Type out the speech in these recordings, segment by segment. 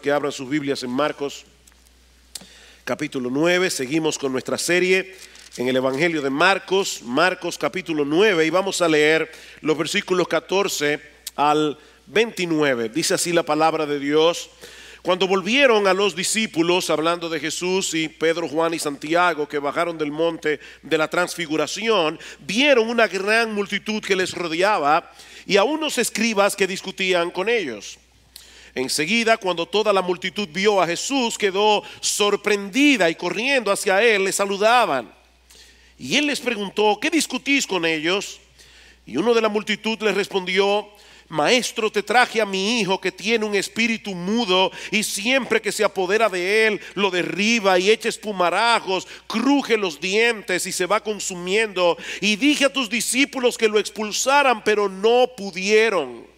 que abran sus Biblias en Marcos capítulo 9. Seguimos con nuestra serie en el Evangelio de Marcos, Marcos capítulo 9, y vamos a leer los versículos 14 al 29. Dice así la palabra de Dios. Cuando volvieron a los discípulos, hablando de Jesús y Pedro, Juan y Santiago, que bajaron del monte de la transfiguración, vieron una gran multitud que les rodeaba y a unos escribas que discutían con ellos. Enseguida, cuando toda la multitud vio a Jesús, quedó sorprendida y corriendo hacia él le saludaban. Y él les preguntó, ¿qué discutís con ellos? Y uno de la multitud les respondió, Maestro, te traje a mi hijo que tiene un espíritu mudo y siempre que se apodera de él lo derriba y echa espumarajos, cruje los dientes y se va consumiendo. Y dije a tus discípulos que lo expulsaran, pero no pudieron.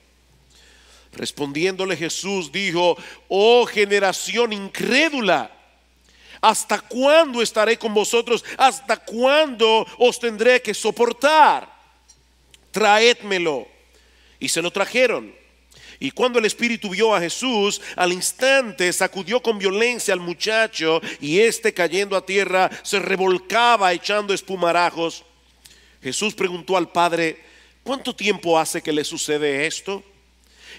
Respondiéndole Jesús dijo, oh generación incrédula, ¿hasta cuándo estaré con vosotros? ¿Hasta cuándo os tendré que soportar? Traédmelo. Y se lo trajeron. Y cuando el espíritu vio a Jesús, al instante sacudió con violencia al muchacho y éste cayendo a tierra se revolcaba echando espumarajos. Jesús preguntó al Padre, ¿cuánto tiempo hace que le sucede esto?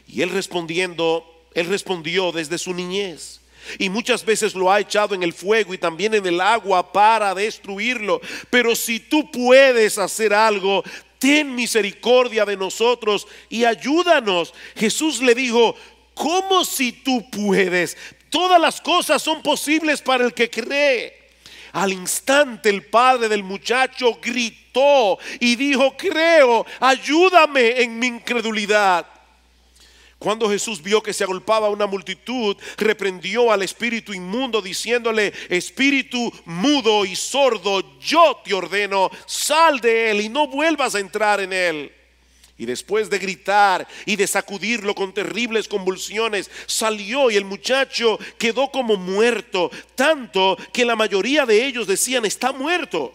Y él respondiendo, él respondió desde su niñez. Y muchas veces lo ha echado en el fuego y también en el agua para destruirlo. Pero si tú puedes hacer algo, ten misericordia de nosotros y ayúdanos. Jesús le dijo, ¿cómo si tú puedes? Todas las cosas son posibles para el que cree. Al instante el padre del muchacho gritó y dijo, creo, ayúdame en mi incredulidad. Cuando Jesús vio que se agolpaba una multitud, reprendió al espíritu inmundo diciéndole, espíritu mudo y sordo, yo te ordeno, sal de él y no vuelvas a entrar en él. Y después de gritar y de sacudirlo con terribles convulsiones, salió y el muchacho quedó como muerto, tanto que la mayoría de ellos decían, está muerto.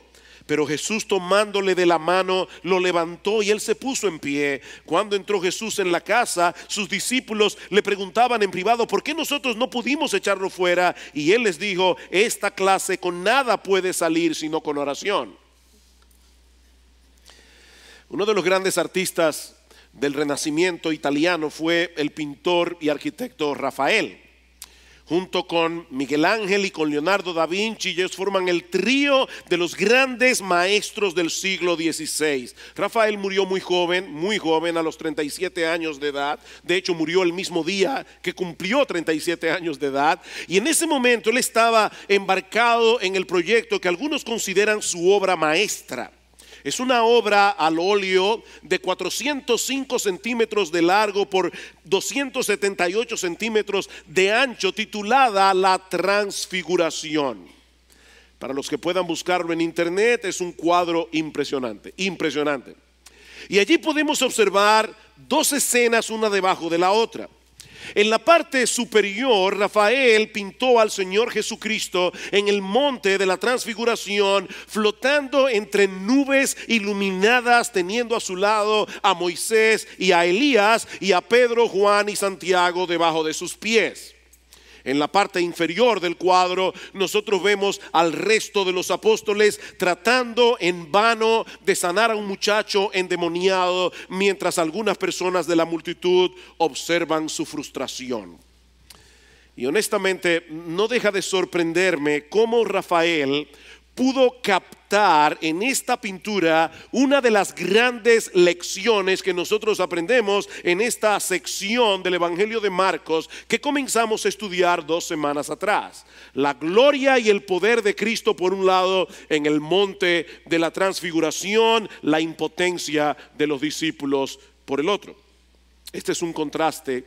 Pero Jesús tomándole de la mano, lo levantó y él se puso en pie. Cuando entró Jesús en la casa, sus discípulos le preguntaban en privado, ¿por qué nosotros no pudimos echarlo fuera? Y él les dijo, esta clase con nada puede salir sino con oración. Uno de los grandes artistas del Renacimiento italiano fue el pintor y arquitecto Rafael junto con Miguel Ángel y con Leonardo da Vinci, ellos forman el trío de los grandes maestros del siglo XVI. Rafael murió muy joven, muy joven, a los 37 años de edad. De hecho, murió el mismo día que cumplió 37 años de edad. Y en ese momento él estaba embarcado en el proyecto que algunos consideran su obra maestra. Es una obra al óleo de 405 centímetros de largo por 278 centímetros de ancho, titulada La Transfiguración. Para los que puedan buscarlo en internet, es un cuadro impresionante, impresionante. Y allí podemos observar dos escenas una debajo de la otra. En la parte superior, Rafael pintó al Señor Jesucristo en el monte de la transfiguración, flotando entre nubes iluminadas, teniendo a su lado a Moisés y a Elías y a Pedro, Juan y Santiago debajo de sus pies. En la parte inferior del cuadro nosotros vemos al resto de los apóstoles tratando en vano de sanar a un muchacho endemoniado mientras algunas personas de la multitud observan su frustración. Y honestamente no deja de sorprenderme cómo Rafael pudo captar en esta pintura una de las grandes lecciones que nosotros aprendemos en esta sección del Evangelio de Marcos que comenzamos a estudiar dos semanas atrás. La gloria y el poder de Cristo por un lado en el monte de la transfiguración, la impotencia de los discípulos por el otro. Este es un contraste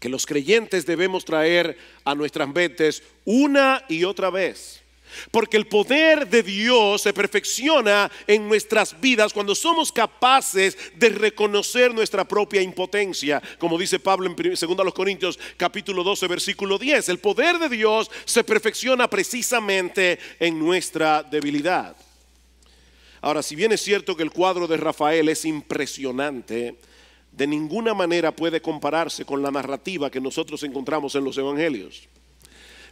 que los creyentes debemos traer a nuestras mentes una y otra vez porque el poder de Dios se perfecciona en nuestras vidas cuando somos capaces de reconocer nuestra propia impotencia. Como dice Pablo en 2 Corintios capítulo 12 versículo 10, el poder de Dios se perfecciona precisamente en nuestra debilidad. Ahora, si bien es cierto que el cuadro de Rafael es impresionante, de ninguna manera puede compararse con la narrativa que nosotros encontramos en los evangelios.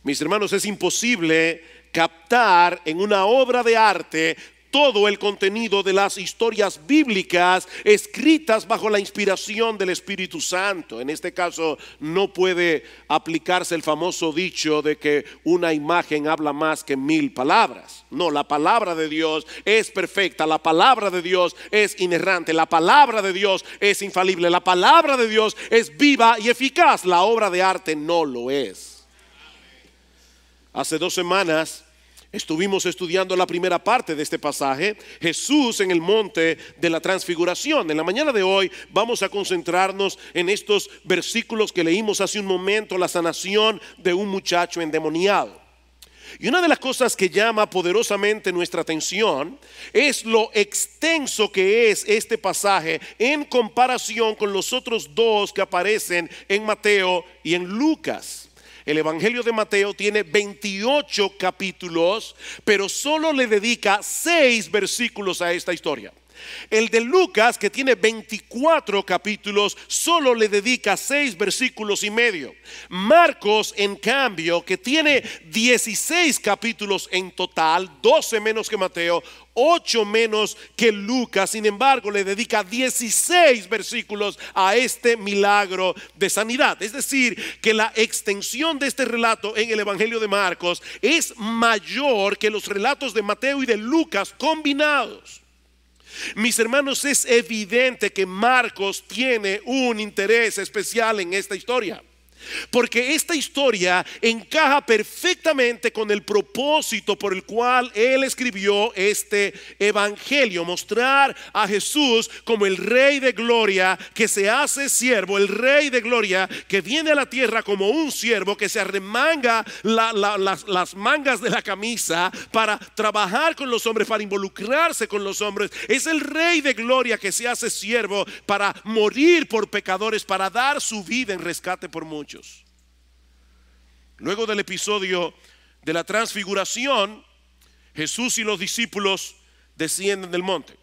Mis hermanos, es imposible captar en una obra de arte todo el contenido de las historias bíblicas escritas bajo la inspiración del Espíritu Santo. En este caso no puede aplicarse el famoso dicho de que una imagen habla más que mil palabras. No, la palabra de Dios es perfecta, la palabra de Dios es inerrante, la palabra de Dios es infalible, la palabra de Dios es viva y eficaz, la obra de arte no lo es. Hace dos semanas estuvimos estudiando la primera parte de este pasaje, Jesús en el monte de la transfiguración. En la mañana de hoy vamos a concentrarnos en estos versículos que leímos hace un momento, la sanación de un muchacho endemoniado. Y una de las cosas que llama poderosamente nuestra atención es lo extenso que es este pasaje en comparación con los otros dos que aparecen en Mateo y en Lucas. El Evangelio de Mateo tiene 28 capítulos, pero solo le dedica 6 versículos a esta historia. El de Lucas, que tiene 24 capítulos, solo le dedica 6 versículos y medio. Marcos, en cambio, que tiene 16 capítulos en total, 12 menos que Mateo, 8 menos que Lucas, sin embargo, le dedica 16 versículos a este milagro de sanidad. Es decir, que la extensión de este relato en el Evangelio de Marcos es mayor que los relatos de Mateo y de Lucas combinados. Mis hermanos, es evidente que Marcos tiene un interés especial en esta historia. Porque esta historia encaja perfectamente con el propósito por el cual él escribió este evangelio, mostrar a Jesús como el rey de gloria que se hace siervo, el rey de gloria que viene a la tierra como un siervo que se arremanga las mangas de la camisa para trabajar con los hombres, para involucrarse con los hombres. Es el rey de gloria que se hace siervo para morir por pecadores, para dar su vida en rescate por muchos. Luego del episodio de la transfiguración, Jesús y los discípulos descienden del monte.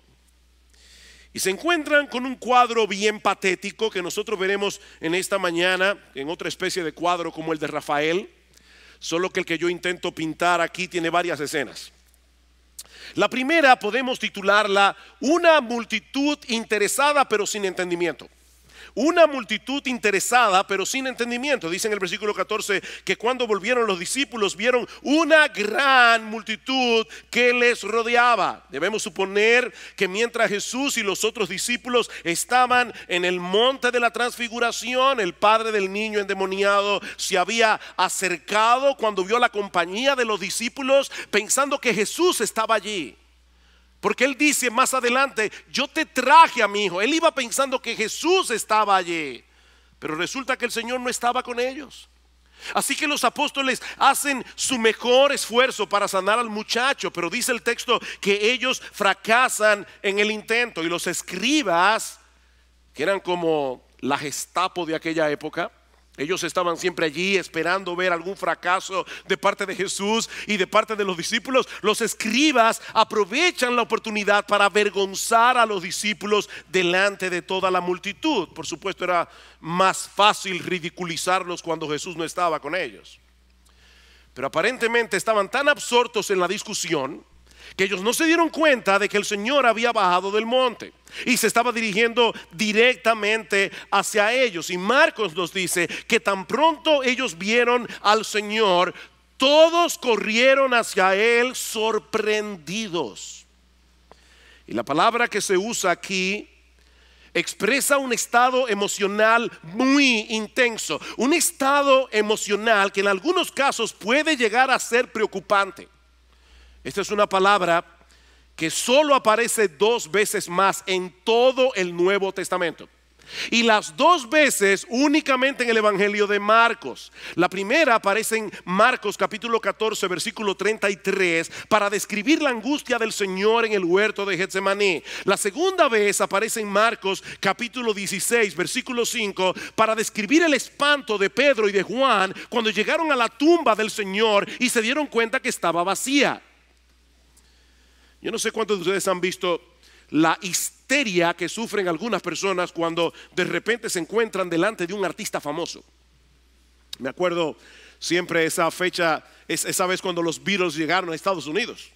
Y se encuentran con un cuadro bien patético que nosotros veremos en esta mañana, en otra especie de cuadro como el de Rafael, solo que el que yo intento pintar aquí tiene varias escenas. La primera podemos titularla Una multitud interesada pero sin entendimiento una multitud interesada, pero sin entendimiento. Dice en el versículo 14 que cuando volvieron los discípulos vieron una gran multitud que les rodeaba. Debemos suponer que mientras Jesús y los otros discípulos estaban en el monte de la transfiguración, el padre del niño endemoniado se había acercado cuando vio la compañía de los discípulos pensando que Jesús estaba allí. Porque él dice más adelante, yo te traje a mi hijo. Él iba pensando que Jesús estaba allí, pero resulta que el Señor no estaba con ellos. Así que los apóstoles hacen su mejor esfuerzo para sanar al muchacho, pero dice el texto que ellos fracasan en el intento y los escribas, que eran como la Gestapo de aquella época, ellos estaban siempre allí esperando ver algún fracaso de parte de Jesús y de parte de los discípulos. Los escribas aprovechan la oportunidad para avergonzar a los discípulos delante de toda la multitud. Por supuesto era más fácil ridiculizarlos cuando Jesús no estaba con ellos. Pero aparentemente estaban tan absortos en la discusión que ellos no se dieron cuenta de que el Señor había bajado del monte y se estaba dirigiendo directamente hacia ellos. Y Marcos nos dice que tan pronto ellos vieron al Señor, todos corrieron hacia Él sorprendidos. Y la palabra que se usa aquí expresa un estado emocional muy intenso, un estado emocional que en algunos casos puede llegar a ser preocupante. Esta es una palabra que solo aparece dos veces más en todo el Nuevo Testamento. Y las dos veces únicamente en el Evangelio de Marcos. La primera aparece en Marcos capítulo 14, versículo 33, para describir la angustia del Señor en el huerto de Getsemaní. La segunda vez aparece en Marcos capítulo 16, versículo 5, para describir el espanto de Pedro y de Juan cuando llegaron a la tumba del Señor y se dieron cuenta que estaba vacía. Yo no sé cuántos de ustedes han visto la histeria que sufren algunas personas cuando de repente se encuentran delante de un artista famoso. Me acuerdo siempre esa fecha, esa vez cuando los Beatles llegaron a Estados Unidos.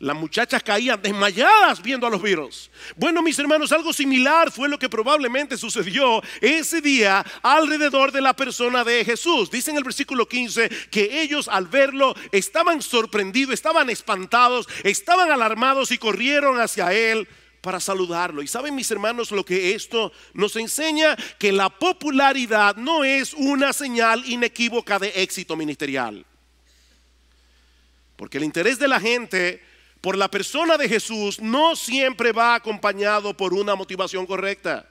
Las muchachas caían desmayadas viendo a los virus. Bueno, mis hermanos, algo similar fue lo que probablemente sucedió ese día alrededor de la persona de Jesús. Dice en el versículo 15 que ellos al verlo estaban sorprendidos, estaban espantados, estaban alarmados y corrieron hacia él para saludarlo. Y saben mis hermanos lo que esto nos enseña, que la popularidad no es una señal inequívoca de éxito ministerial. Porque el interés de la gente por la persona de Jesús no siempre va acompañado por una motivación correcta.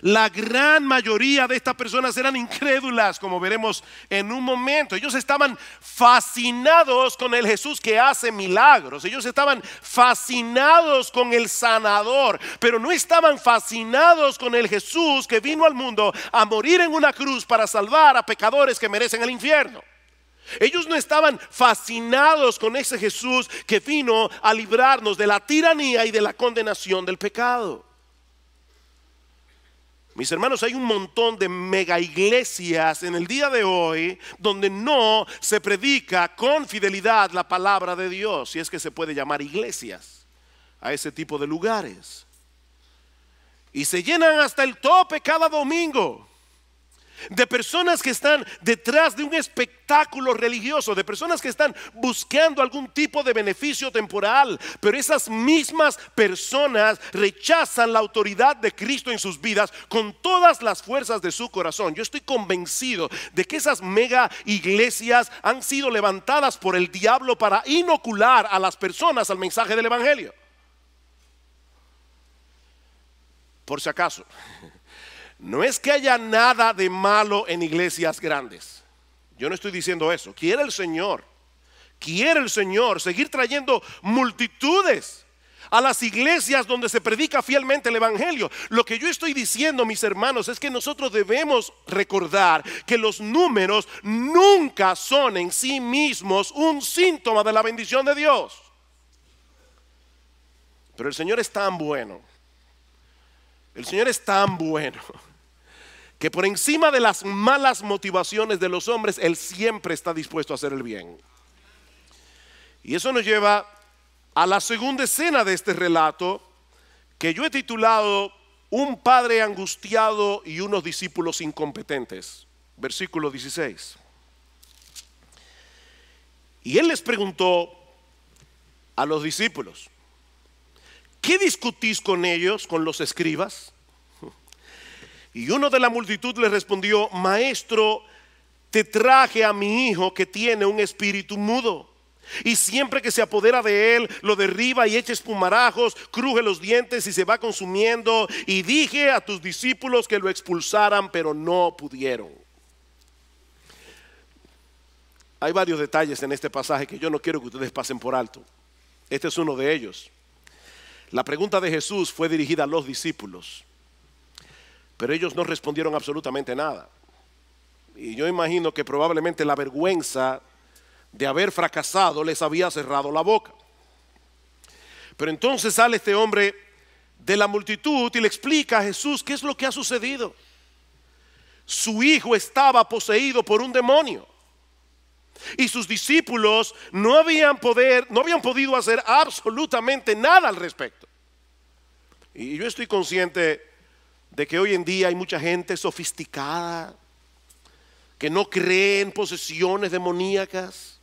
La gran mayoría de estas personas eran incrédulas, como veremos en un momento. Ellos estaban fascinados con el Jesús que hace milagros. Ellos estaban fascinados con el sanador, pero no estaban fascinados con el Jesús que vino al mundo a morir en una cruz para salvar a pecadores que merecen el infierno. Ellos no estaban fascinados con ese Jesús que vino a librarnos de la tiranía y de la condenación del pecado. Mis hermanos, hay un montón de mega iglesias en el día de hoy donde no se predica con fidelidad la palabra de Dios, si es que se puede llamar iglesias a ese tipo de lugares. Y se llenan hasta el tope cada domingo de personas que están detrás de un espectáculo religioso, de personas que están buscando algún tipo de beneficio temporal, pero esas mismas personas rechazan la autoridad de Cristo en sus vidas con todas las fuerzas de su corazón. Yo estoy convencido de que esas mega iglesias han sido levantadas por el diablo para inocular a las personas al mensaje del Evangelio. Por si acaso. No es que haya nada de malo en iglesias grandes. Yo no estoy diciendo eso. Quiere el Señor. Quiere el Señor seguir trayendo multitudes a las iglesias donde se predica fielmente el Evangelio. Lo que yo estoy diciendo, mis hermanos, es que nosotros debemos recordar que los números nunca son en sí mismos un síntoma de la bendición de Dios. Pero el Señor es tan bueno. El Señor es tan bueno que por encima de las malas motivaciones de los hombres, Él siempre está dispuesto a hacer el bien. Y eso nos lleva a la segunda escena de este relato, que yo he titulado Un padre angustiado y unos discípulos incompetentes. Versículo 16. Y Él les preguntó a los discípulos, ¿qué discutís con ellos, con los escribas? Y uno de la multitud le respondió, Maestro, te traje a mi hijo que tiene un espíritu mudo. Y siempre que se apodera de él, lo derriba y echa espumarajos, cruje los dientes y se va consumiendo. Y dije a tus discípulos que lo expulsaran, pero no pudieron. Hay varios detalles en este pasaje que yo no quiero que ustedes pasen por alto. Este es uno de ellos. La pregunta de Jesús fue dirigida a los discípulos. Pero ellos no respondieron absolutamente nada. Y yo imagino que probablemente la vergüenza de haber fracasado les había cerrado la boca. Pero entonces sale este hombre de la multitud y le explica a Jesús qué es lo que ha sucedido. Su hijo estaba poseído por un demonio. Y sus discípulos no habían poder, no habían podido hacer absolutamente nada al respecto. Y yo estoy consciente de que hoy en día hay mucha gente sofisticada que no cree en posesiones demoníacas.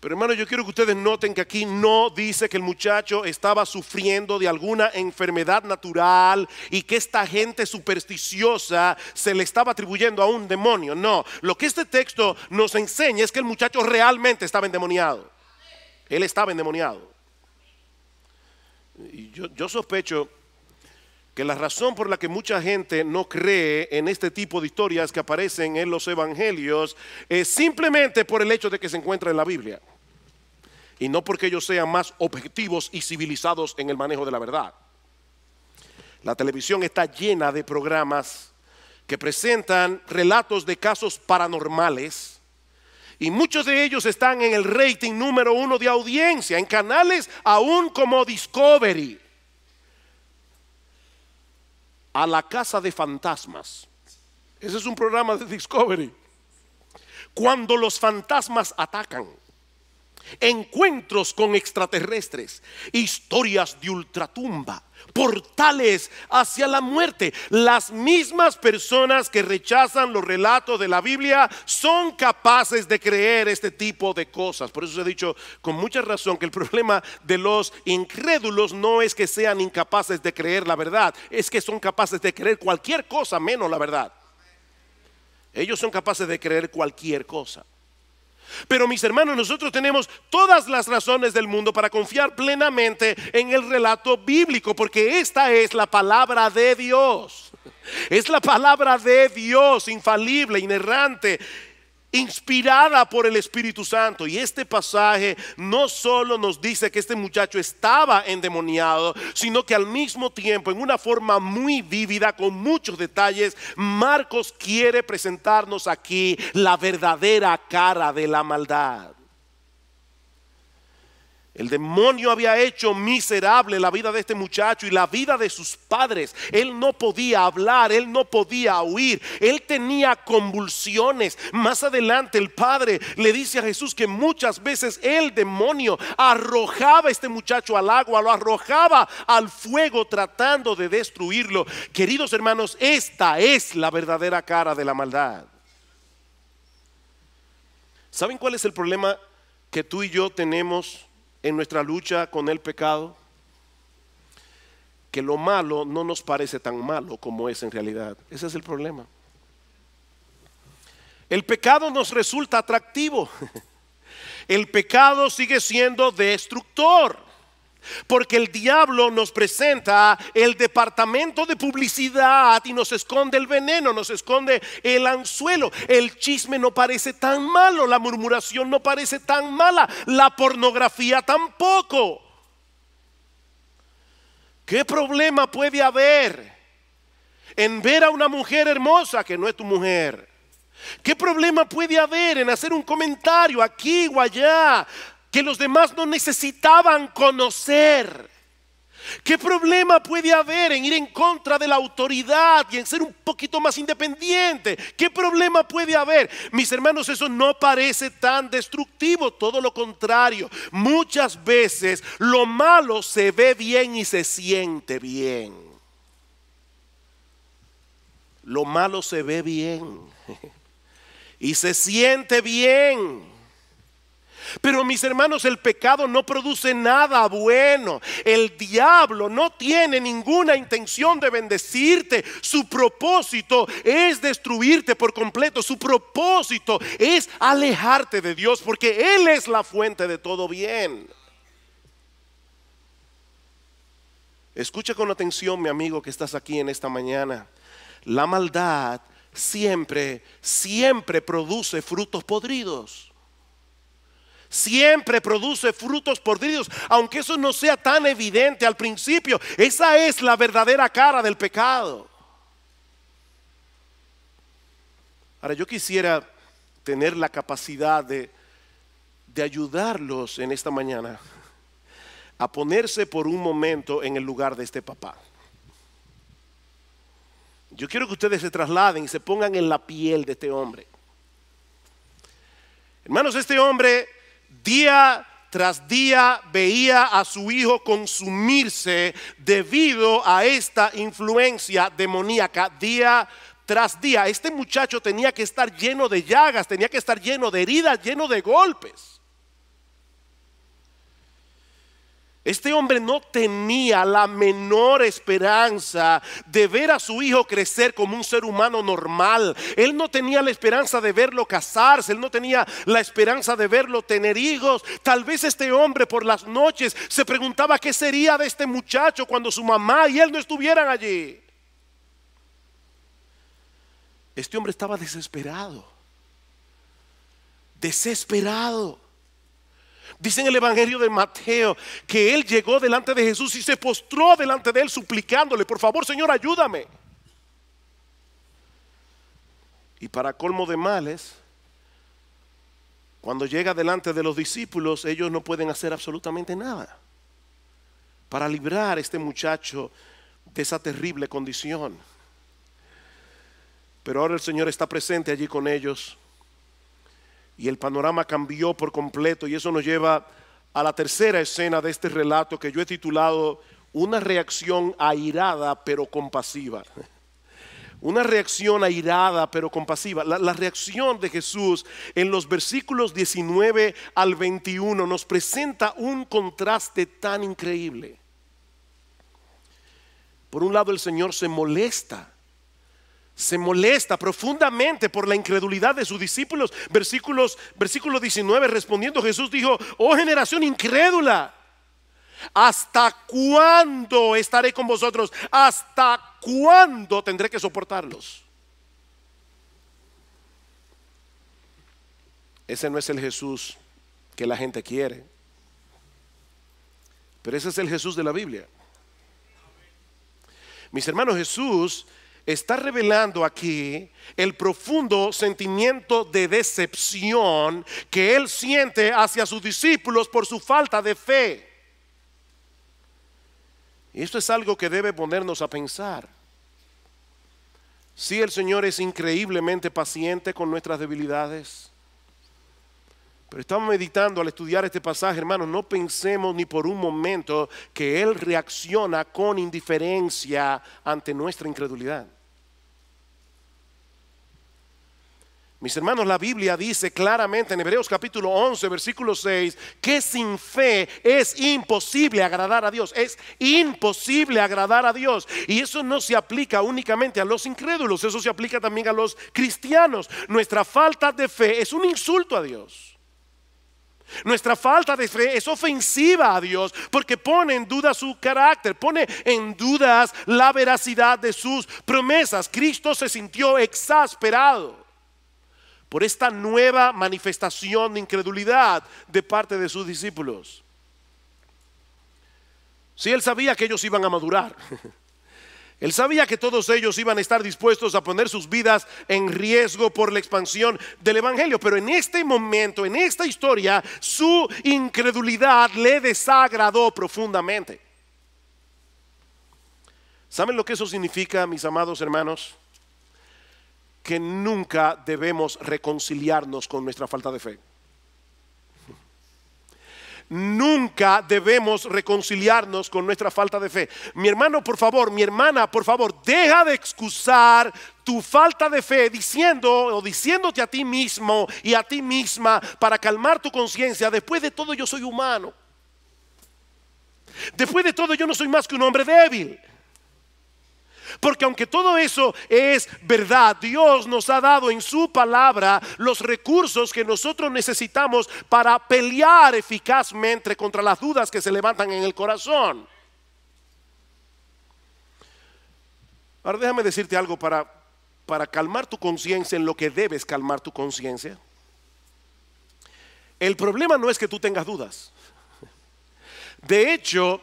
Pero hermano, yo quiero que ustedes noten que aquí no dice que el muchacho estaba sufriendo de alguna enfermedad natural y que esta gente supersticiosa se le estaba atribuyendo a un demonio. No, lo que este texto nos enseña es que el muchacho realmente estaba endemoniado. Él estaba endemoniado. Y yo, yo sospecho que la razón por la que mucha gente no cree en este tipo de historias que aparecen en los evangelios es simplemente por el hecho de que se encuentra en la Biblia. Y no porque ellos sean más objetivos y civilizados en el manejo de la verdad. La televisión está llena de programas que presentan relatos de casos paranormales. Y muchos de ellos están en el rating número uno de audiencia, en canales aún como Discovery a la casa de fantasmas. Ese es un programa de Discovery. Cuando los fantasmas atacan encuentros con extraterrestres, historias de ultratumba, portales hacia la muerte. Las mismas personas que rechazan los relatos de la Biblia son capaces de creer este tipo de cosas. Por eso se ha dicho con mucha razón que el problema de los incrédulos no es que sean incapaces de creer la verdad, es que son capaces de creer cualquier cosa menos la verdad. Ellos son capaces de creer cualquier cosa. Pero mis hermanos, nosotros tenemos todas las razones del mundo para confiar plenamente en el relato bíblico, porque esta es la palabra de Dios. Es la palabra de Dios, infalible, inerrante, inspirada por el Espíritu Santo. Y este pasaje no solo nos dice que este muchacho estaba endemoniado, sino que al mismo tiempo, en una forma muy vívida, con muchos detalles, Marcos quiere presentarnos aquí la verdadera cara de la maldad. El demonio había hecho miserable la vida de este muchacho y la vida de sus padres. Él no podía hablar, él no podía huir, él tenía convulsiones. Más adelante el padre le dice a Jesús que muchas veces el demonio arrojaba a este muchacho al agua, lo arrojaba al fuego tratando de destruirlo. Queridos hermanos, esta es la verdadera cara de la maldad. ¿Saben cuál es el problema que tú y yo tenemos? en nuestra lucha con el pecado? Que lo malo no nos parece tan malo como es en realidad. Ese es el problema. El pecado nos resulta atractivo. El pecado sigue siendo destructor. Porque el diablo nos presenta el departamento de publicidad y nos esconde el veneno, nos esconde el anzuelo. El chisme no parece tan malo, la murmuración no parece tan mala, la pornografía tampoco. ¿Qué problema puede haber en ver a una mujer hermosa que no es tu mujer? ¿Qué problema puede haber en hacer un comentario aquí o allá? que los demás no necesitaban conocer. ¿Qué problema puede haber en ir en contra de la autoridad y en ser un poquito más independiente? ¿Qué problema puede haber? Mis hermanos, eso no parece tan destructivo, todo lo contrario. Muchas veces lo malo se ve bien y se siente bien. Lo malo se ve bien y se siente bien. Pero mis hermanos, el pecado no produce nada bueno. El diablo no tiene ninguna intención de bendecirte. Su propósito es destruirte por completo. Su propósito es alejarte de Dios porque Él es la fuente de todo bien. Escucha con atención, mi amigo, que estás aquí en esta mañana. La maldad siempre, siempre produce frutos podridos siempre produce frutos podridos, aunque eso no sea tan evidente al principio. Esa es la verdadera cara del pecado. Ahora, yo quisiera tener la capacidad de, de ayudarlos en esta mañana a ponerse por un momento en el lugar de este papá. Yo quiero que ustedes se trasladen y se pongan en la piel de este hombre. Hermanos, este hombre día tras día veía a su hijo consumirse debido a esta influencia demoníaca día tras día. Este muchacho tenía que estar lleno de llagas, tenía que estar lleno de heridas, lleno de golpes. Este hombre no tenía la menor esperanza de ver a su hijo crecer como un ser humano normal. Él no tenía la esperanza de verlo casarse, él no tenía la esperanza de verlo tener hijos. Tal vez este hombre por las noches se preguntaba qué sería de este muchacho cuando su mamá y él no estuvieran allí. Este hombre estaba desesperado, desesperado. Dice en el Evangelio de Mateo que él llegó delante de Jesús y se postró delante de él suplicándole, por favor Señor, ayúdame. Y para colmo de males, cuando llega delante de los discípulos, ellos no pueden hacer absolutamente nada para librar a este muchacho de esa terrible condición. Pero ahora el Señor está presente allí con ellos y el panorama cambió por completo y eso nos lleva a la tercera escena de este relato que yo he titulado Una reacción airada pero compasiva. Una reacción airada pero compasiva. La, reacción de Jesús en los versículos 19 al 21 nos presenta un contraste tan increíble. Por un lado el Señor se molesta se molesta profundamente por la incredulidad de sus discípulos. Versículos, versículo 19, respondiendo Jesús dijo, oh generación incrédula, ¿hasta cuándo estaré con vosotros? ¿Hasta cuándo tendré que soportarlos? Ese no es el Jesús que la gente quiere, pero ese es el Jesús de la Biblia. Mis hermanos, Jesús está revelando aquí el profundo sentimiento de decepción que él siente hacia sus discípulos por su falta de fe. Y esto es algo que debe ponernos a pensar. Si el Señor es increíblemente paciente con nuestras debilidades, pero estamos meditando al estudiar este pasaje, hermanos, no pensemos ni por un momento que Él reacciona con indiferencia ante nuestra incredulidad. Mis hermanos, la Biblia dice claramente en Hebreos capítulo 11, versículo 6, que sin fe es imposible agradar a Dios. Es imposible agradar a Dios. Y eso no se aplica únicamente a los incrédulos, eso se aplica también a los cristianos. Nuestra falta de fe es un insulto a Dios. Nuestra falta de fe es ofensiva a Dios porque pone en duda su carácter, pone en dudas la veracidad de sus promesas. Cristo se sintió exasperado por esta nueva manifestación de incredulidad de parte de sus discípulos. Si él sabía que ellos iban a madurar, él sabía que todos ellos iban a estar dispuestos a poner sus vidas en riesgo por la expansión del Evangelio, pero en este momento, en esta historia, su incredulidad le desagradó profundamente. ¿Saben lo que eso significa, mis amados hermanos? que nunca debemos reconciliarnos con nuestra falta de fe. Nunca debemos reconciliarnos con nuestra falta de fe. Mi hermano, por favor, mi hermana, por favor, deja de excusar tu falta de fe diciendo o diciéndote a ti mismo y a ti misma para calmar tu conciencia. Después de todo, yo soy humano. Después de todo, yo no soy más que un hombre débil. Porque aunque todo eso es verdad, Dios nos ha dado en su palabra los recursos que nosotros necesitamos para pelear eficazmente contra las dudas que se levantan en el corazón. Ahora déjame decirte algo para, para calmar tu conciencia en lo que debes calmar tu conciencia. El problema no es que tú tengas dudas. De hecho,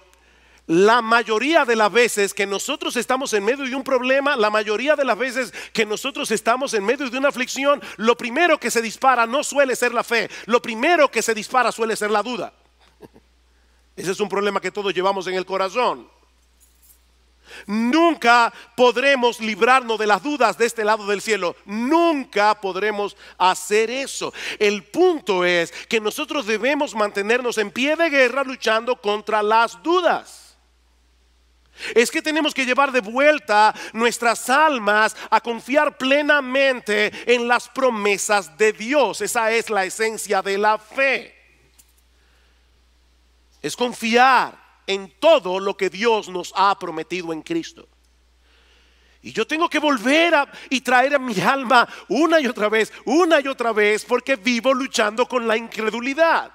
la mayoría de las veces que nosotros estamos en medio de un problema, la mayoría de las veces que nosotros estamos en medio de una aflicción, lo primero que se dispara no suele ser la fe, lo primero que se dispara suele ser la duda. Ese es un problema que todos llevamos en el corazón. Nunca podremos librarnos de las dudas de este lado del cielo. Nunca podremos hacer eso. El punto es que nosotros debemos mantenernos en pie de guerra luchando contra las dudas. Es que tenemos que llevar de vuelta nuestras almas a confiar plenamente en las promesas de Dios. Esa es la esencia de la fe. Es confiar en todo lo que Dios nos ha prometido en Cristo. Y yo tengo que volver y traer a mi alma una y otra vez, una y otra vez, porque vivo luchando con la incredulidad.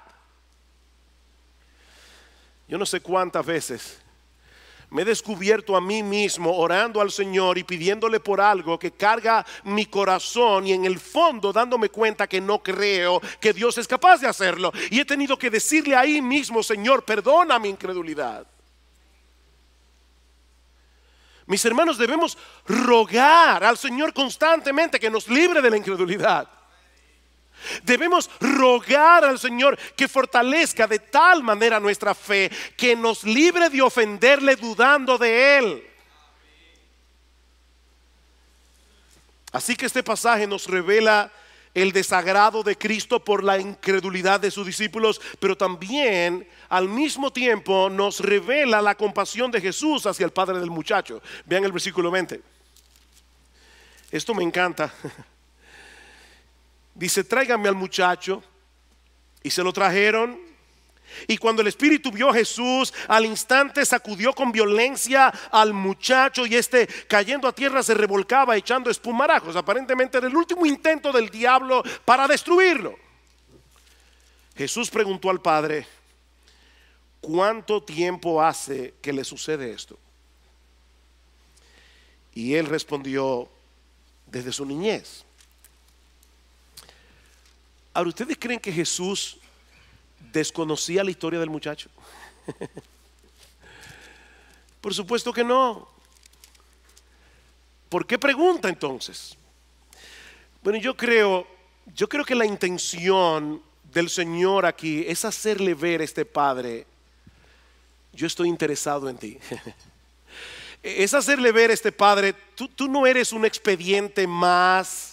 Yo no sé cuántas veces me he descubierto a mí mismo orando al Señor y pidiéndole por algo que carga mi corazón y en el fondo dándome cuenta que no creo que Dios es capaz de hacerlo. Y he tenido que decirle ahí mismo, Señor, perdona mi incredulidad. Mis hermanos, debemos rogar al Señor constantemente que nos libre de la incredulidad. Debemos rogar al Señor que fortalezca de tal manera nuestra fe que nos libre de ofenderle dudando de Él. Así que este pasaje nos revela el desagrado de Cristo por la incredulidad de sus discípulos, pero también al mismo tiempo nos revela la compasión de Jesús hacia el padre del muchacho. Vean el versículo 20. Esto me encanta. dice, tráigame al muchacho. Y se lo trajeron. Y cuando el espíritu vio a Jesús, al instante sacudió con violencia al muchacho y este cayendo a tierra se revolcaba echando espumarajos. Aparentemente era el último intento del diablo para destruirlo. Jesús preguntó al padre, ¿cuánto tiempo hace que le sucede esto? Y él respondió, desde su niñez. Ahora, ¿ustedes creen que Jesús desconocía la historia del muchacho? Por supuesto que no. ¿Por qué pregunta entonces? Bueno, yo creo, yo creo que la intención del Señor aquí es hacerle ver a este padre, yo estoy interesado en ti. es hacerle ver a este padre, tú no eres un expediente más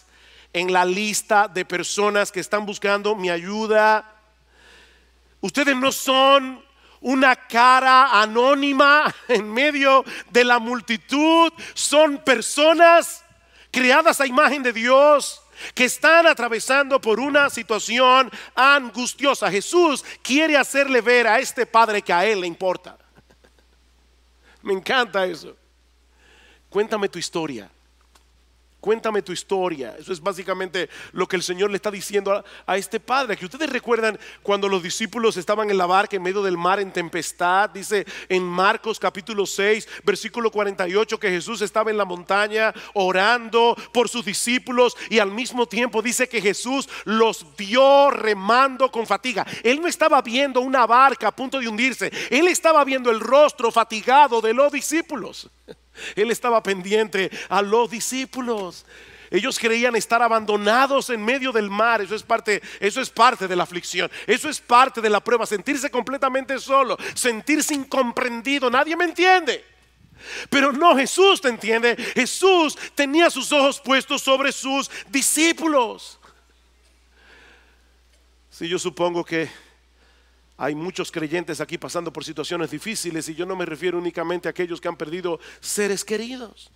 en la lista de personas que están buscando mi ayuda. Ustedes no son una cara anónima en medio de la multitud. Son personas creadas a imagen de Dios que están atravesando por una situación angustiosa. Jesús quiere hacerle ver a este padre que a él le importa. Me encanta eso. Cuéntame tu historia cuéntame tu historia. Eso es básicamente lo que el Señor le está diciendo a, este padre. Que ustedes recuerdan cuando los discípulos estaban en la barca en medio del mar en tempestad, dice en Marcos capítulo 6, versículo 48, que Jesús estaba en la montaña orando por sus discípulos y al mismo tiempo dice que Jesús los vio remando con fatiga. Él no estaba viendo una barca a punto de hundirse, él estaba viendo el rostro fatigado de los discípulos. Él estaba pendiente a los discípulos. Ellos creían estar abandonados en medio del mar. Eso es parte, eso es parte de la aflicción. Eso es parte de la prueba. Sentirse completamente solo, sentirse incomprendido. Nadie me entiende. Pero no Jesús te entiende. Jesús tenía sus ojos puestos sobre sus discípulos. Si yo supongo que hay muchos creyentes aquí pasando por situaciones difíciles y yo no me refiero únicamente a aquellos que han perdido seres queridos.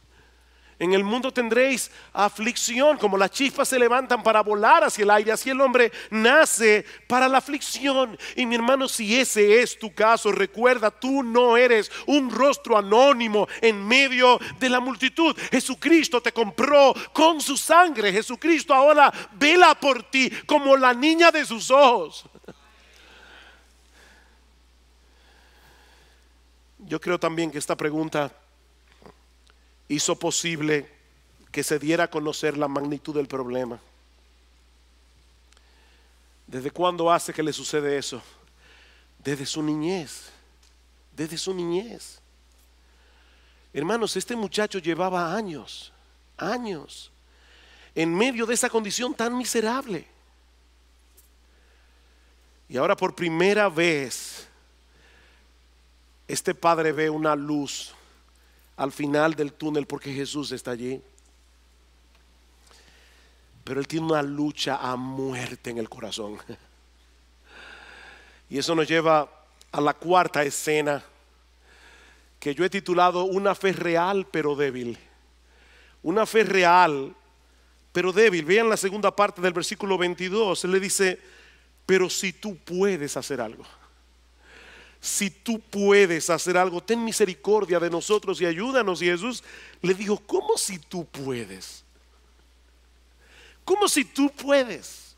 En el mundo tendréis aflicción, como las chispas se levantan para volar hacia el aire, así el hombre nace para la aflicción. Y mi hermano, si ese es tu caso, recuerda, tú no eres un rostro anónimo en medio de la multitud. Jesucristo te compró con su sangre. Jesucristo ahora vela por ti como la niña de sus ojos. Yo creo también que esta pregunta hizo posible que se diera a conocer la magnitud del problema. ¿Desde cuándo hace que le sucede eso? Desde su niñez, desde su niñez. Hermanos, este muchacho llevaba años, años, en medio de esa condición tan miserable. Y ahora por primera vez este padre ve una luz al final del túnel porque Jesús está allí. Pero él tiene una lucha a muerte en el corazón. Y eso nos lleva a la cuarta escena que yo he titulado Una fe real pero débil. Una fe real pero débil. Vean la segunda parte del versículo 22. Él le dice, pero si tú puedes hacer algo si tú puedes hacer algo, ten misericordia de nosotros y ayúdanos. Y Jesús le dijo, ¿cómo si tú puedes? ¿Cómo si tú puedes?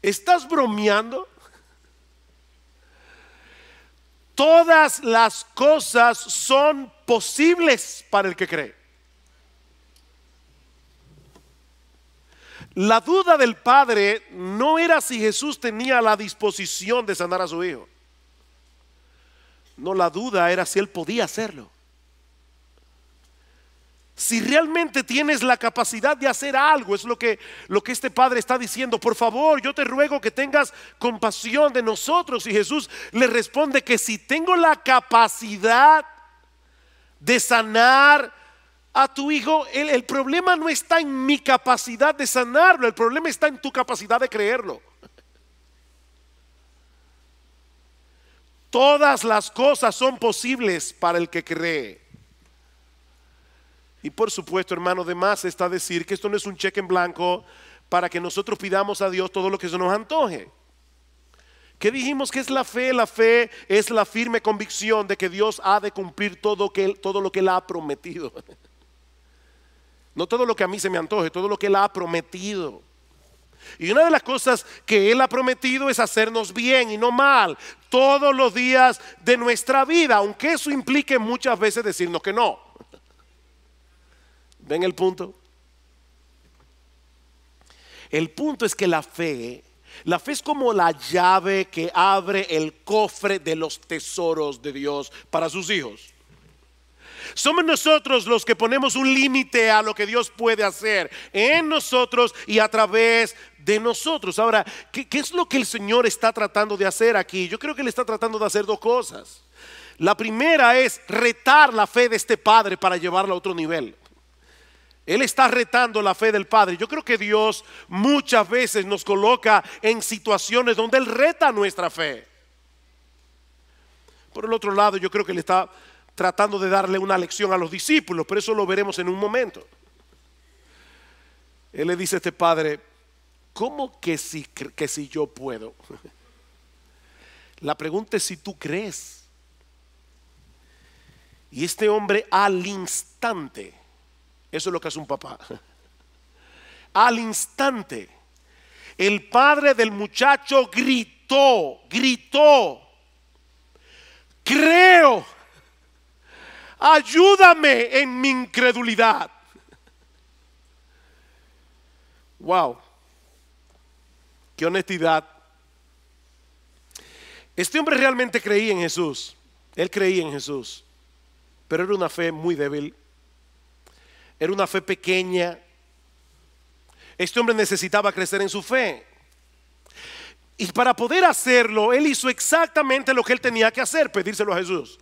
¿Estás bromeando? Todas las cosas son posibles para el que cree. La duda del padre no era si Jesús tenía la disposición de sanar a su hijo. No, la duda era si él podía hacerlo. Si realmente tienes la capacidad de hacer algo, es lo que, lo que este padre está diciendo. Por favor, yo te ruego que tengas compasión de nosotros. Y Jesús le responde que si tengo la capacidad de sanar a tu hijo, el, problema no está en mi capacidad de sanarlo, el problema está en tu capacidad de creerlo. Todas las cosas son posibles para el que cree. Y por supuesto, hermano, de más está decir que esto no es un cheque en blanco para que nosotros pidamos a Dios todo lo que se nos antoje. ¿Qué dijimos que es la fe? La fe es la firme convicción de que Dios ha de cumplir todo, que, todo lo que Él ha prometido. No todo lo que a mí se me antoje, todo lo que Él ha prometido. Y una de las cosas que Él ha prometido es hacernos bien y no mal todos los días de nuestra vida, aunque eso implique muchas veces decirnos que no. ¿Ven el punto? El punto es que la fe, la fe es como la llave que abre el cofre de los tesoros de Dios para sus hijos. Somos nosotros los que ponemos un límite a lo que Dios puede hacer en nosotros y a través de nosotros. Ahora, ¿qué, es lo que el Señor está tratando de hacer aquí? Yo creo que Él está tratando de hacer dos cosas. La primera es retar la fe de este Padre para llevarla a otro nivel. Él está retando la fe del Padre. Yo creo que Dios muchas veces nos coloca en situaciones donde Él reta nuestra fe. Por el otro lado, yo creo que Él está tratando de darle una lección a los discípulos, pero eso lo veremos en un momento. Él le dice a este padre, ¿cómo que si, que si yo puedo? La pregunta es si tú crees. Y este hombre al instante, eso es lo que hace un papá, al instante, el padre del muchacho gritó, gritó, creo, ayúdame en mi incredulidad. Wow, qué honestidad. Este hombre realmente creía en Jesús, él creía en Jesús, pero era una fe muy débil, era una fe pequeña. Este hombre necesitaba crecer en su fe, y para poder hacerlo, él hizo exactamente lo que él tenía que hacer, pedírselo a Jesús.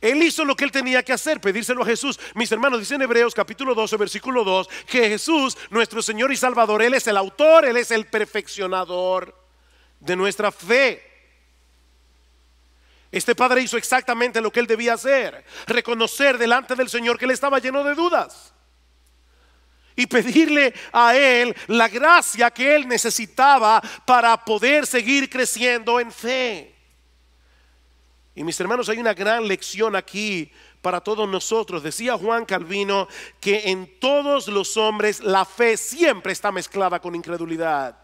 Él hizo lo que él tenía que hacer, pedírselo a Jesús. Mis hermanos, dicen Hebreos capítulo 12, versículo 2, que Jesús, nuestro Señor y Salvador, Él es el autor, Él es el perfeccionador de nuestra fe. Este padre hizo exactamente lo que él debía hacer, reconocer delante del Señor que él estaba lleno de dudas y pedirle a Él la gracia que Él necesitaba para poder seguir creciendo en fe. Y mis hermanos, hay una gran lección aquí para todos nosotros. Decía Juan Calvino que en todos los hombres la fe siempre está mezclada con incredulidad.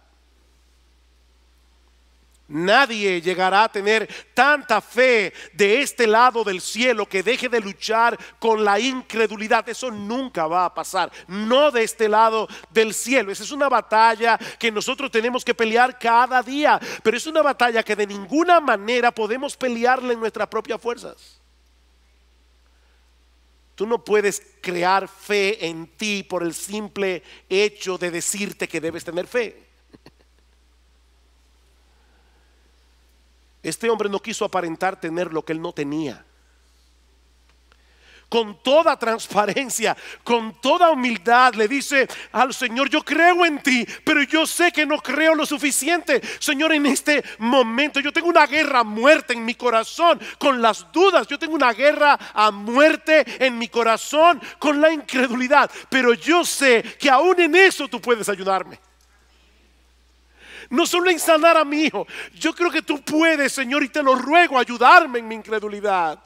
Nadie llegará a tener tanta fe de este lado del cielo que deje de luchar con la incredulidad. Eso nunca va a pasar. No de este lado del cielo. Esa es una batalla que nosotros tenemos que pelear cada día. Pero es una batalla que de ninguna manera podemos pelearla en nuestras propias fuerzas. Tú no puedes crear fe en ti por el simple hecho de decirte que debes tener fe. Este hombre no quiso aparentar tener lo que él no tenía. Con toda transparencia, con toda humildad, le dice al Señor, yo creo en ti, pero yo sé que no creo lo suficiente. Señor, en este momento yo tengo una guerra a muerte en mi corazón con las dudas, yo tengo una guerra a muerte en mi corazón con la incredulidad, pero yo sé que aún en eso tú puedes ayudarme no solo en sanar a mi hijo. Yo creo que tú puedes, Señor, y te lo ruego, ayudarme en mi incredulidad.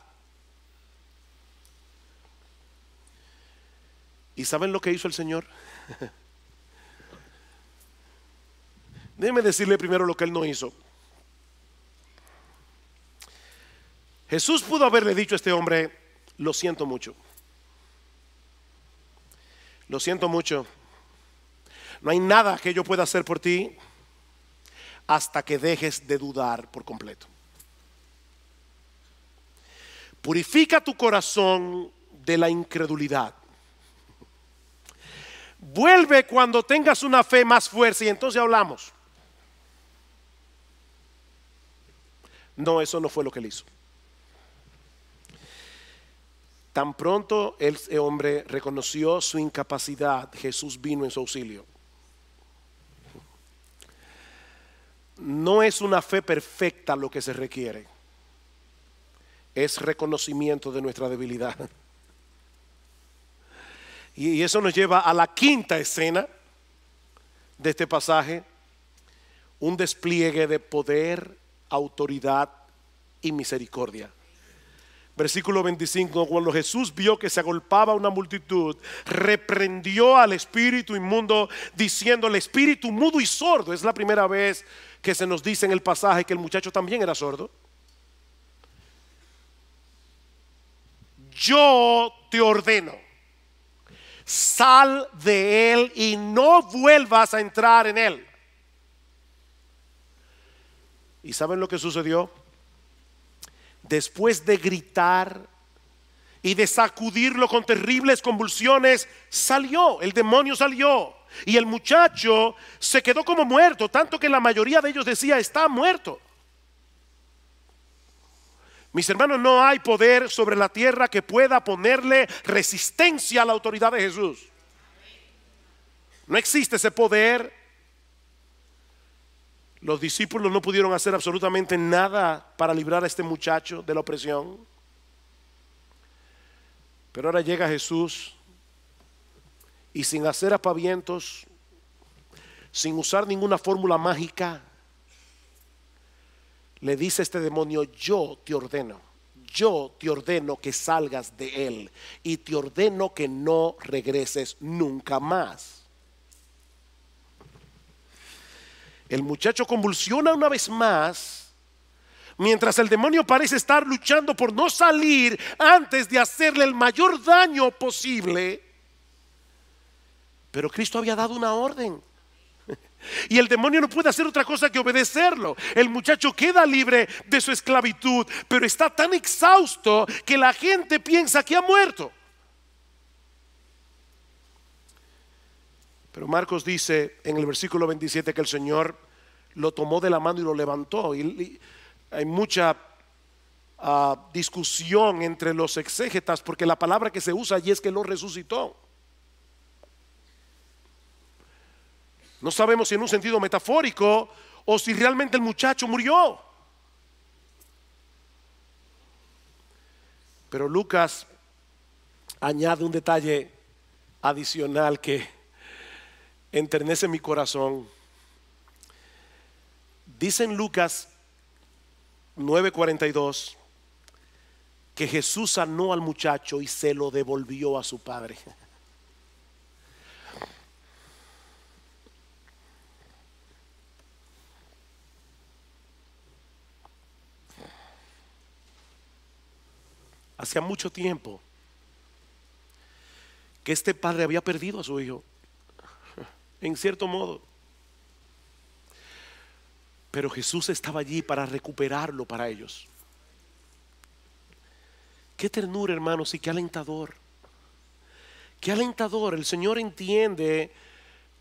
¿Y saben lo que hizo el Señor? Déjeme decirle primero lo que Él no hizo. Jesús pudo haberle dicho a este hombre, lo siento mucho. Lo siento mucho. No hay nada que yo pueda hacer por ti hasta que dejes de dudar por completo. Purifica tu corazón de la incredulidad. Vuelve cuando tengas una fe más fuerte y entonces hablamos. No, eso no fue lo que él hizo. Tan pronto el hombre reconoció su incapacidad, Jesús vino en su auxilio. no es una fe perfecta lo que se requiere, es reconocimiento de nuestra debilidad. Y eso nos lleva a la quinta escena de este pasaje, un despliegue de poder, autoridad y misericordia. Versículo 25, cuando Jesús vio que se agolpaba una multitud, reprendió al espíritu inmundo diciendo, el espíritu mudo y sordo, es la primera vez que se nos dice en el pasaje que el muchacho también era sordo. Yo te ordeno, sal de él y no vuelvas a entrar en él. ¿Y saben lo que sucedió? Después de gritar y de sacudirlo con terribles convulsiones, salió, el demonio salió. Y el muchacho se quedó como muerto, tanto que la mayoría de ellos decía, está muerto. Mis hermanos, no hay poder sobre la tierra que pueda ponerle resistencia a la autoridad de Jesús. No existe ese poder. Los discípulos no pudieron hacer absolutamente nada para librar a este muchacho de la opresión. Pero ahora llega Jesús y sin hacer apavientos, sin usar ninguna fórmula mágica, le dice este demonio, yo te ordeno, yo te ordeno que salgas de él y te ordeno que no regreses nunca más. El muchacho convulsiona una vez más mientras el demonio parece estar luchando por no salir antes de hacerle el mayor daño posible, pero Cristo había dado una orden. Y el demonio no puede hacer otra cosa que obedecerlo. El muchacho queda libre de su esclavitud, pero está tan exhausto que la gente piensa que ha muerto. Pero Marcos dice en el versículo 27 que el Señor lo tomó de la mano y lo levantó. Y hay mucha ah, discusión entre los exégetas porque la palabra que se usa allí es que lo resucitó. No sabemos si en un sentido metafórico o si realmente el muchacho murió. Pero Lucas añade un detalle adicional que enternece mi corazón. Dice en Lucas 9:42 que Jesús sanó al muchacho y se lo devolvió a su padre. hacía mucho tiempo que este padre había perdido a su hijo, en cierto modo. Pero Jesús estaba allí para recuperarlo para ellos. Qué ternura, hermanos, y qué alentador. Qué alentador. El Señor entiende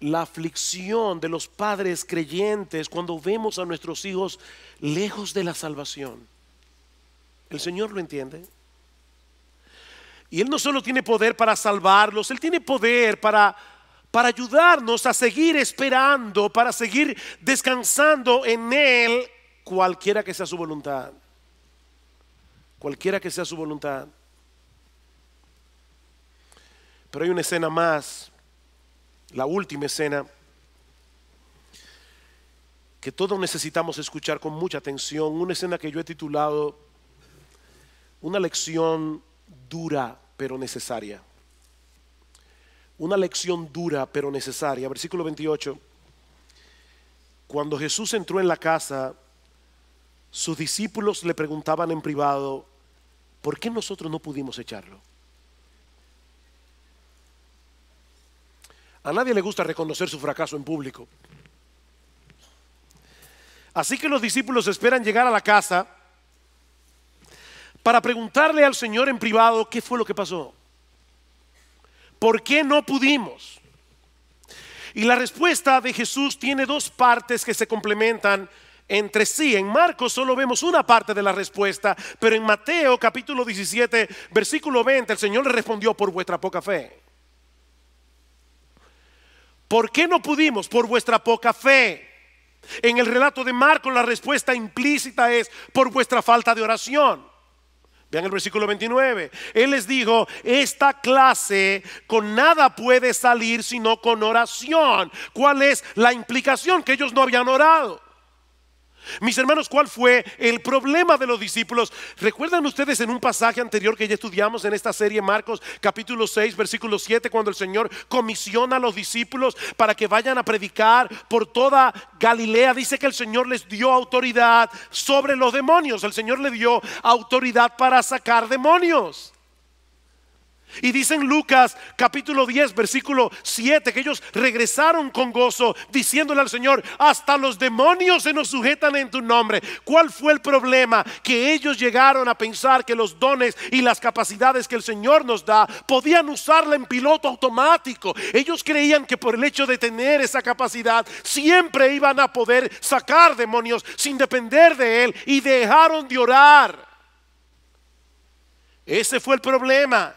la aflicción de los padres creyentes cuando vemos a nuestros hijos lejos de la salvación. El Señor lo entiende. Y Él no solo tiene poder para salvarlos, Él tiene poder para, para ayudarnos a seguir esperando, para seguir descansando en Él, cualquiera que sea su voluntad. Cualquiera que sea su voluntad. Pero hay una escena más, la última escena, que todos necesitamos escuchar con mucha atención, una escena que yo he titulado Una lección dura pero necesaria. Una lección dura pero necesaria. Versículo 28. Cuando Jesús entró en la casa, sus discípulos le preguntaban en privado, ¿por qué nosotros no pudimos echarlo? A nadie le gusta reconocer su fracaso en público. Así que los discípulos esperan llegar a la casa para preguntarle al Señor en privado qué fue lo que pasó. ¿Por qué no pudimos? Y la respuesta de Jesús tiene dos partes que se complementan entre sí. En Marcos solo vemos una parte de la respuesta, pero en Mateo capítulo 17, versículo 20, el Señor le respondió por vuestra poca fe. ¿Por qué no pudimos? Por vuestra poca fe. En el relato de Marcos la respuesta implícita es por vuestra falta de oración. Vean el versículo 29. Él les dijo, esta clase con nada puede salir sino con oración. ¿Cuál es la implicación? Que ellos no habían orado. Mis hermanos, ¿cuál fue el problema de los discípulos? ¿Recuerdan ustedes en un pasaje anterior que ya estudiamos en esta serie, Marcos capítulo 6, versículo 7, cuando el Señor comisiona a los discípulos para que vayan a predicar por toda Galilea? Dice que el Señor les dio autoridad sobre los demonios, el Señor le dio autoridad para sacar demonios. Y dicen Lucas capítulo 10, versículo 7, que ellos regresaron con gozo, diciéndole al Señor, hasta los demonios se nos sujetan en tu nombre. ¿Cuál fue el problema? Que ellos llegaron a pensar que los dones y las capacidades que el Señor nos da podían usarla en piloto automático. Ellos creían que por el hecho de tener esa capacidad, siempre iban a poder sacar demonios sin depender de Él y dejaron de orar. Ese fue el problema.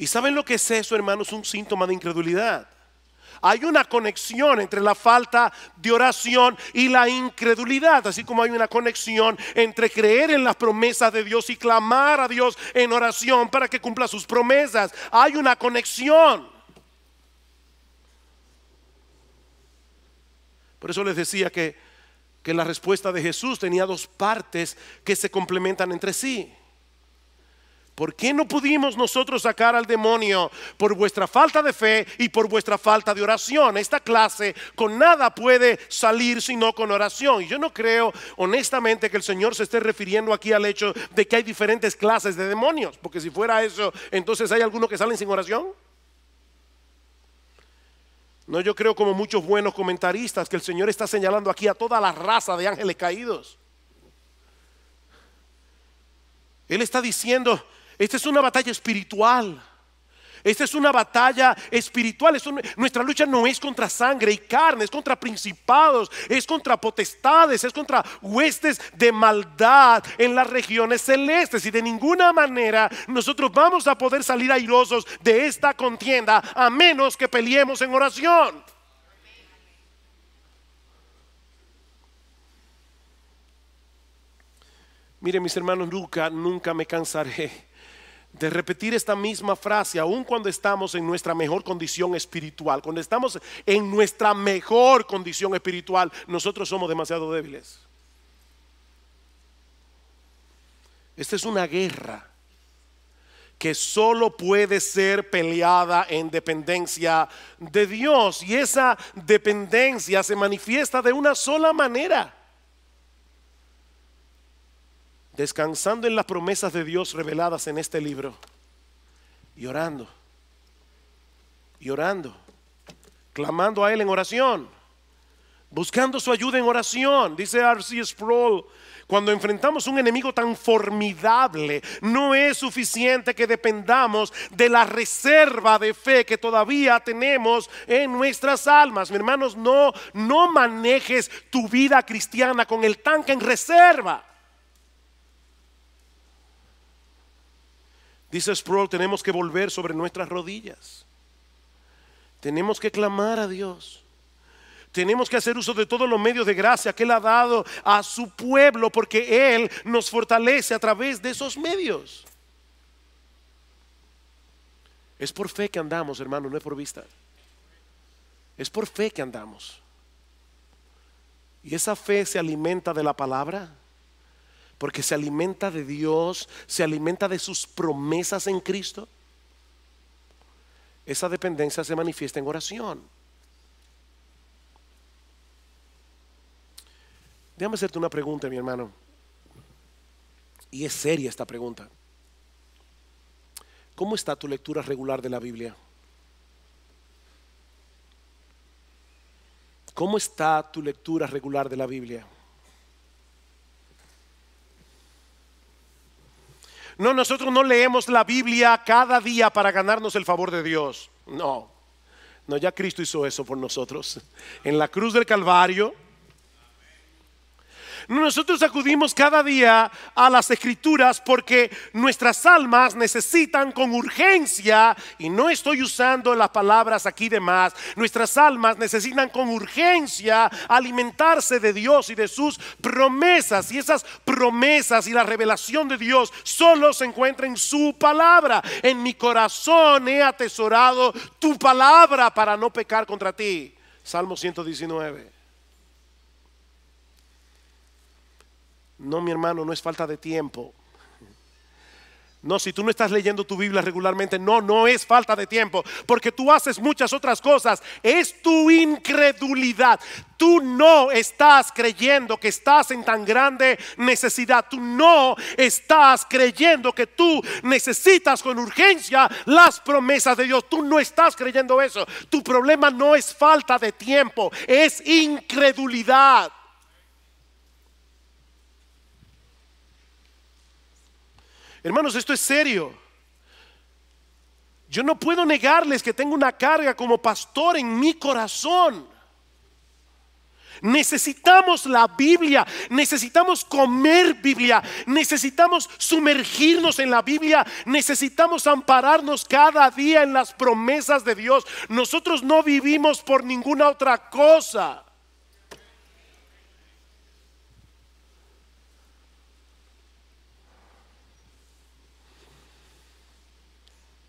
¿Y saben lo que es eso, hermanos? Un síntoma de incredulidad. Hay una conexión entre la falta de oración y la incredulidad, así como hay una conexión entre creer en las promesas de Dios y clamar a Dios en oración para que cumpla sus promesas. Hay una conexión. Por eso les decía que, que la respuesta de Jesús tenía dos partes que se complementan entre sí. ¿Por qué no pudimos nosotros sacar al demonio? Por vuestra falta de fe y por vuestra falta de oración. Esta clase con nada puede salir sino con oración. Y Yo no creo honestamente que el Señor se esté refiriendo aquí al hecho de que hay diferentes clases de demonios. Porque si fuera eso, entonces hay algunos que salen sin oración. No, yo creo como muchos buenos comentaristas que el Señor está señalando aquí a toda la raza de ángeles caídos. Él está diciendo, esta es una batalla espiritual. Esta es una batalla espiritual. nuestra lucha no es contra sangre y carne, es contra principados, es contra potestades, es contra huestes de maldad en las regiones celestes. Y de ninguna manera nosotros vamos a poder salir airosos de esta contienda a menos que peleemos en oración. Mire mis hermanos, nunca, nunca me cansaré de repetir esta misma frase, aun cuando estamos en nuestra mejor condición espiritual, cuando estamos en nuestra mejor condición espiritual, nosotros somos demasiado débiles. Esta es una guerra que solo puede ser peleada en dependencia de Dios. Y esa dependencia se manifiesta de una sola manera descansando en las promesas de Dios reveladas en este libro y orando, y orando, clamando a Él en oración, buscando su ayuda en oración, dice R.C. Sproul. Cuando enfrentamos un enemigo tan formidable, no es suficiente que dependamos de la reserva de fe que todavía tenemos en nuestras almas. Mi hermanos, no, no manejes tu vida cristiana con el tanque en reserva. Dice Sproul, tenemos que volver sobre nuestras rodillas. Tenemos que clamar a Dios. Tenemos que hacer uso de todos los medios de gracia que Él ha dado a su pueblo porque Él nos fortalece a través de esos medios. Es por fe que andamos, hermano, no es por vista. Es por fe que andamos. Y esa fe se alimenta de la palabra porque se alimenta de Dios, se alimenta de sus promesas en Cristo, esa dependencia se manifiesta en oración. Déjame hacerte una pregunta, mi hermano. Y es seria esta pregunta. ¿Cómo está tu lectura regular de la Biblia? ¿Cómo está tu lectura regular de la Biblia? No, nosotros no leemos la Biblia cada día para ganarnos el favor de Dios. No, no, ya Cristo hizo eso por nosotros. En la cruz del Calvario, nosotros acudimos cada día a las escrituras porque nuestras almas necesitan con urgencia, y no estoy usando las palabras aquí de más, nuestras almas necesitan con urgencia alimentarse de Dios y de sus promesas. Y esas promesas y la revelación de Dios solo se encuentran en su palabra. En mi corazón he atesorado tu palabra para no pecar contra ti. Salmo 119. No, mi hermano, no es falta de tiempo. No, si tú no estás leyendo tu Biblia regularmente, no, no es falta de tiempo, porque tú haces muchas otras cosas. Es tu incredulidad. Tú no estás creyendo que estás en tan grande necesidad. Tú no estás creyendo que tú necesitas con urgencia las promesas de Dios. Tú no estás creyendo eso. Tu problema no es falta de tiempo, es incredulidad. Hermanos, esto es serio. Yo no puedo negarles que tengo una carga como pastor en mi corazón. Necesitamos la Biblia, necesitamos comer Biblia, necesitamos sumergirnos en la Biblia, necesitamos ampararnos cada día en las promesas de Dios. Nosotros no vivimos por ninguna otra cosa.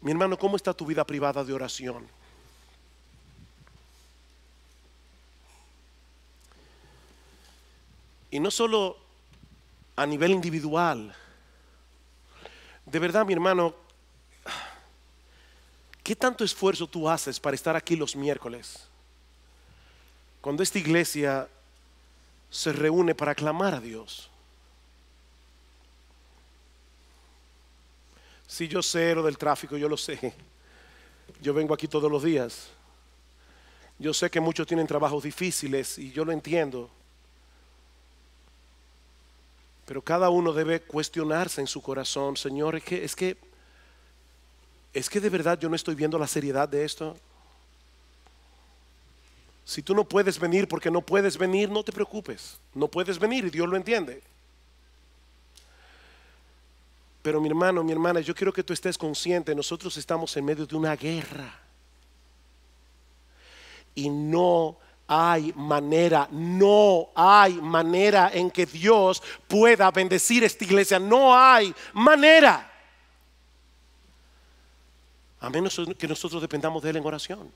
Mi hermano, ¿cómo está tu vida privada de oración? Y no solo a nivel individual. De verdad, mi hermano, ¿qué tanto esfuerzo tú haces para estar aquí los miércoles? Cuando esta iglesia se reúne para clamar a Dios. Si yo sé lo del tráfico, yo lo sé. Yo vengo aquí todos los días. Yo sé que muchos tienen trabajos difíciles y yo lo entiendo. Pero cada uno debe cuestionarse en su corazón, Señor, es que, es que, es que de verdad yo no estoy viendo la seriedad de esto. Si tú no puedes venir porque no puedes venir, no te preocupes. No puedes venir y Dios lo entiende. Pero mi hermano, mi hermana, yo quiero que tú estés consciente, nosotros estamos en medio de una guerra. Y no hay manera, no hay manera en que Dios pueda bendecir esta iglesia. No hay manera. A menos que nosotros dependamos de Él en oración.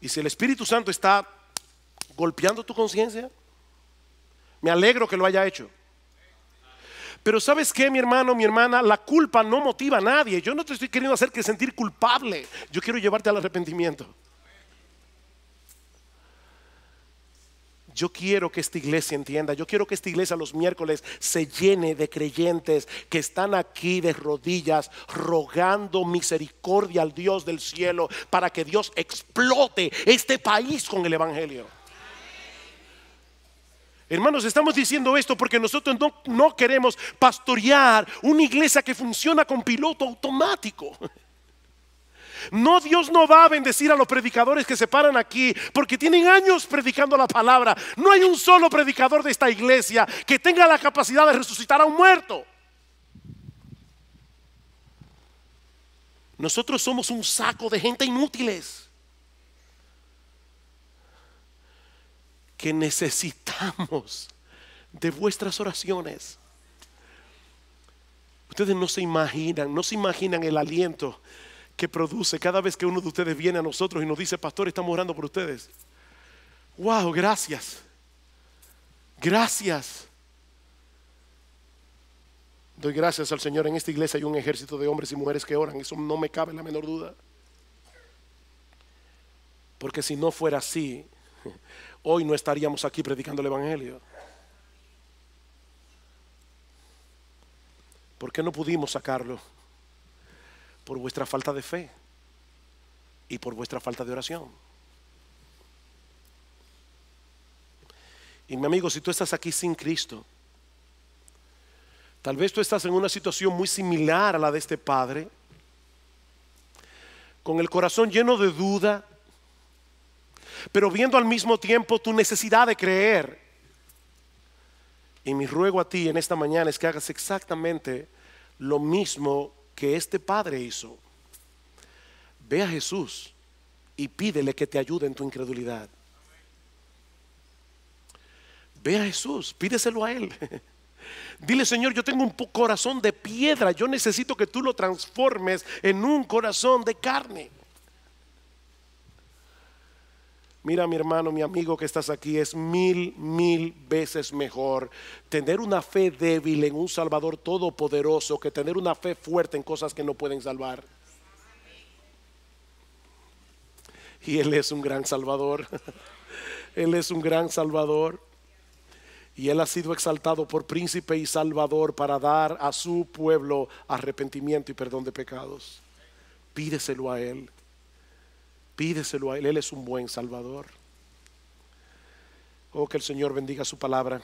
Y si el Espíritu Santo está golpeando tu conciencia. Me alegro que lo haya hecho. Pero ¿sabes qué, mi hermano, mi hermana? La culpa no motiva a nadie. Yo no te estoy queriendo hacer que sentir culpable. Yo quiero llevarte al arrepentimiento. Yo quiero que esta iglesia entienda, yo quiero que esta iglesia los miércoles se llene de creyentes que están aquí de rodillas rogando misericordia al Dios del cielo para que Dios explote este país con el Evangelio. Hermanos, estamos diciendo esto porque nosotros no, queremos pastorear una iglesia que funciona con piloto automático. No, Dios no va a bendecir a los predicadores que se paran aquí porque tienen años predicando la palabra. No hay un solo predicador de esta iglesia que tenga la capacidad de resucitar a un muerto. Nosotros somos un saco de gente inútiles. que necesitamos de vuestras oraciones. Ustedes no se imaginan, no se imaginan el aliento que produce cada vez que uno de ustedes viene a nosotros y nos dice, pastor, estamos orando por ustedes. Wow, gracias. Gracias. Doy gracias al Señor. En esta iglesia hay un ejército de hombres y mujeres que oran. Eso no me cabe la menor duda. Porque si no fuera así, hoy no estaríamos aquí predicando el Evangelio. ¿Por qué no pudimos sacarlo? Por vuestra falta de fe y por vuestra falta de oración. Y mi amigo, si tú estás aquí sin Cristo, tal vez tú estás en una situación muy similar a la de este padre, con el corazón lleno de duda, pero viendo al mismo tiempo tu necesidad de creer. Y mi ruego a ti en esta mañana es que hagas exactamente lo mismo que este Padre hizo. Ve a Jesús y pídele que te ayude en tu incredulidad. Ve a Jesús, pídeselo a Él. Dile, Señor, yo tengo un corazón de piedra, yo necesito que tú lo transformes en un corazón de carne. Mira mi hermano, mi amigo que estás aquí, es mil, mil veces mejor tener una fe débil en un Salvador todopoderoso que tener una fe fuerte en cosas que no pueden salvar. Y Él es un gran Salvador. él es un gran Salvador. Y Él ha sido exaltado por príncipe y Salvador para dar a su pueblo arrepentimiento y perdón de pecados. Pídeselo a Él. Pídeselo a Él, Él es un buen Salvador. Oh, que el Señor bendiga su palabra.